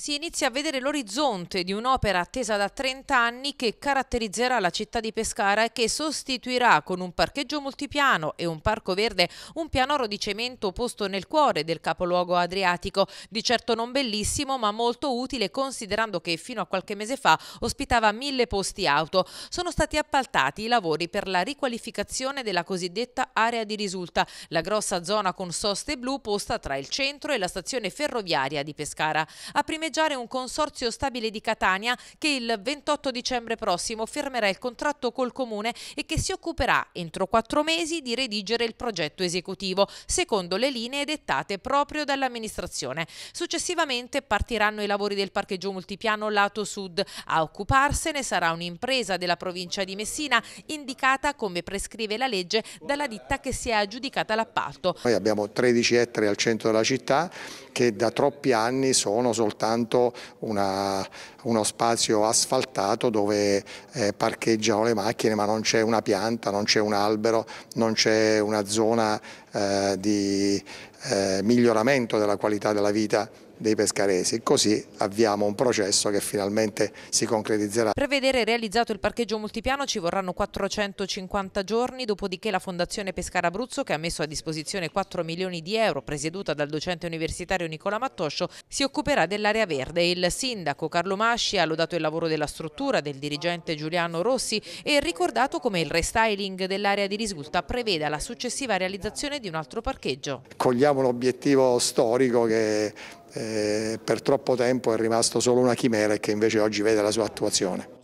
si inizia a vedere l'orizzonte di un'opera attesa da 30 anni che caratterizzerà la città di Pescara e che sostituirà con un parcheggio multipiano e un parco verde un pianoro di cemento posto nel cuore del capoluogo adriatico, di certo non bellissimo ma molto utile considerando che fino a qualche mese fa ospitava mille posti auto. Sono stati appaltati i lavori per la riqualificazione della cosiddetta area di risulta, la grossa zona con soste blu posta tra il centro e la stazione ferroviaria di Pescara. A prime danneggiare un consorzio stabile di Catania che il 28 dicembre prossimo firmerà il contratto col Comune e che si occuperà entro quattro mesi di redigere il progetto esecutivo, secondo le linee dettate proprio dall'amministrazione. Successivamente partiranno i lavori del parcheggio multipiano lato sud. A occuparsene sarà un'impresa della provincia di Messina, indicata come prescrive la legge dalla ditta che si è aggiudicata l'appalto. Noi abbiamo 13 ettari al centro della città che da troppi anni sono soltanto soltanto una, uno spazio asfaltato dove eh, parcheggiano le macchine ma non c'è una pianta, non c'è un albero, non c'è una zona eh, di eh, miglioramento della qualità della vita dei pescaresi. Così avviamo un processo che finalmente si concretizzerà. Per vedere realizzato il parcheggio multipiano ci vorranno 450 giorni, dopodiché la Fondazione Pescara Abruzzo, che ha messo a disposizione 4 milioni di euro, presieduta dal docente universitario Nicola Mattoscio, si occuperà dell'area verde. Il sindaco Carlo Masci ha lodato il lavoro della struttura, del dirigente Giuliano Rossi e ricordato come il restyling dell'area di risulta preveda la successiva realizzazione di un altro parcheggio. Cogliamo l'obiettivo storico che eh, per troppo tempo è rimasto solo una chimera e che invece oggi vede la sua attuazione.